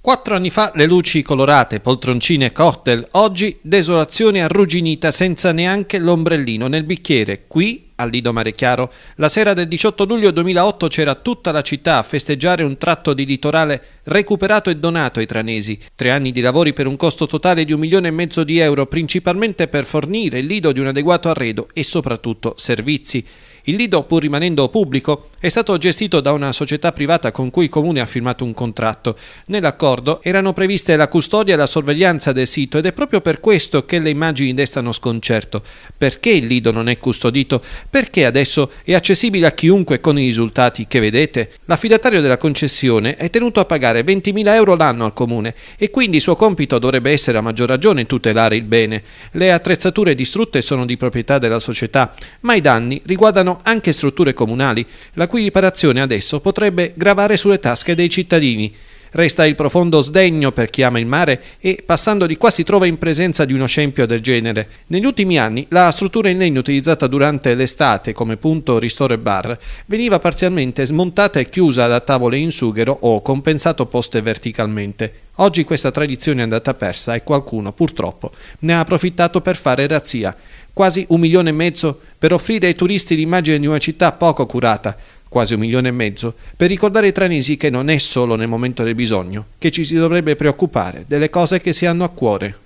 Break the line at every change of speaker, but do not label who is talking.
Quattro anni fa le luci colorate, poltroncine cocktail, oggi desolazione arrugginita senza neanche l'ombrellino nel bicchiere. Qui, al Lido Mare Chiaro, la sera del 18 luglio 2008 c'era tutta la città a festeggiare un tratto di litorale recuperato e donato ai tranesi. Tre anni di lavori per un costo totale di un milione e mezzo di euro, principalmente per fornire il Lido di un adeguato arredo e soprattutto servizi. Il lido, pur rimanendo pubblico, è stato gestito da una società privata con cui il comune ha firmato un contratto. Nell'accordo erano previste la custodia e la sorveglianza del sito ed è proprio per questo che le immagini destano sconcerto. Perché il lido non è custodito? Perché adesso è accessibile a chiunque con i risultati che vedete? L'affidatario della concessione è tenuto a pagare 20.000 euro l'anno al comune e quindi il suo compito dovrebbe essere a maggior ragione tutelare il bene. Le attrezzature distrutte sono di proprietà della società, ma i danni riguardano anche strutture comunali, la cui riparazione adesso potrebbe gravare sulle tasche dei cittadini, Resta il profondo sdegno per chi ama il mare e passando di qua si trova in presenza di uno scempio del genere. Negli ultimi anni la struttura in legno utilizzata durante l'estate come punto ristoro e bar veniva parzialmente smontata e chiusa da tavole in sughero o compensato poste verticalmente. Oggi questa tradizione è andata persa e qualcuno, purtroppo, ne ha approfittato per fare razzia. Quasi un milione e mezzo per offrire ai turisti l'immagine di una città poco curata, quasi un milione e mezzo, per ricordare ai tranesi che non è solo nel momento del bisogno che ci si dovrebbe preoccupare delle cose che si hanno a cuore.